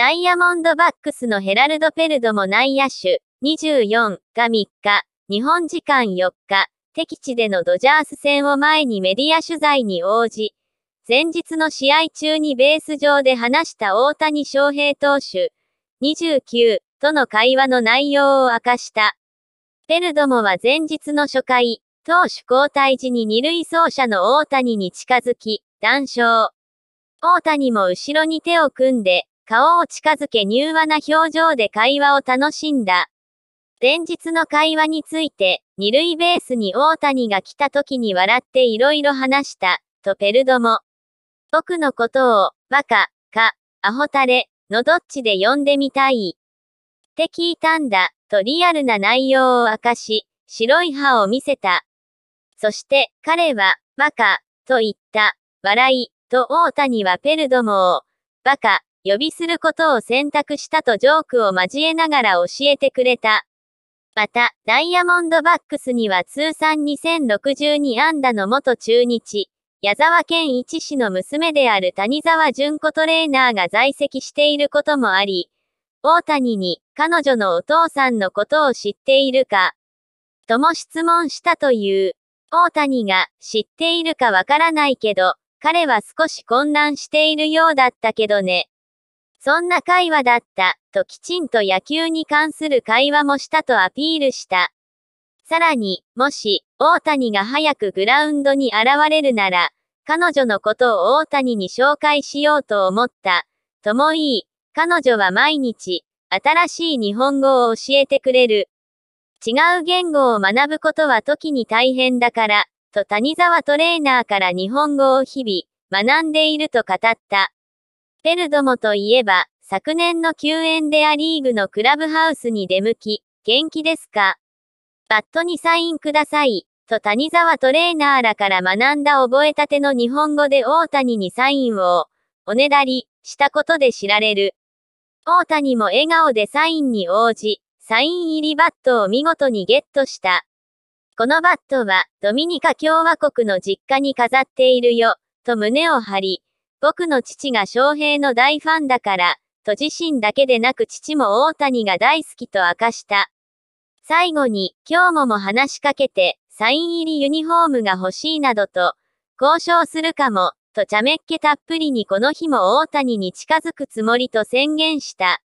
ダイヤモンドバックスのヘラルド・ペルドも内野手24が3日、日本時間4日、敵地でのドジャース戦を前にメディア取材に応じ、前日の試合中にベース上で話した大谷翔平投手29との会話の内容を明かした。ペルドモは前日の初回、投手交代時に二塁走者の大谷に近づき、談笑。大谷も後ろに手を組んで、顔を近づけ柔和な表情で会話を楽しんだ。前日の会話について、二塁ベースに大谷が来た時に笑っていろいろ話した、とペルドも。僕のことを、バカ、か、アホタレ、のどっちで呼んでみたい。って聞いたんだ、とリアルな内容を明かし、白い歯を見せた。そして、彼は、バカ、と言った、笑い、と大谷はペルドもを、バカ、呼びすることを選択したとジョークを交えながら教えてくれた。また、ダイヤモンドバックスには通算2062安打の元中日、矢沢健一氏の娘である谷沢純子トレーナーが在籍していることもあり、大谷に彼女のお父さんのことを知っているか、とも質問したという。大谷が知っているかわからないけど、彼は少し混乱しているようだったけどね。そんな会話だった、ときちんと野球に関する会話もしたとアピールした。さらに、もし、大谷が早くグラウンドに現れるなら、彼女のことを大谷に紹介しようと思った。ともいい、彼女は毎日、新しい日本語を教えてくれる。違う言語を学ぶことは時に大変だから、と谷沢トレーナーから日本語を日々、学んでいると語った。ペルドモといえば、昨年の救援でアリーグのクラブハウスに出向き、元気ですかバットにサインください、と谷沢トレーナーらから学んだ覚えたての日本語で大谷にサインを、おねだり、したことで知られる。大谷も笑顔でサインに応じ、サイン入りバットを見事にゲットした。このバットは、ドミニカ共和国の実家に飾っているよ、と胸を張り、僕の父が翔平の大ファンだから、と自身だけでなく父も大谷が大好きと明かした。最後に、今日もも話しかけて、サイン入りユニフォームが欲しいなどと、交渉するかも、と茶目っ気たっぷりにこの日も大谷に近づくつもりと宣言した。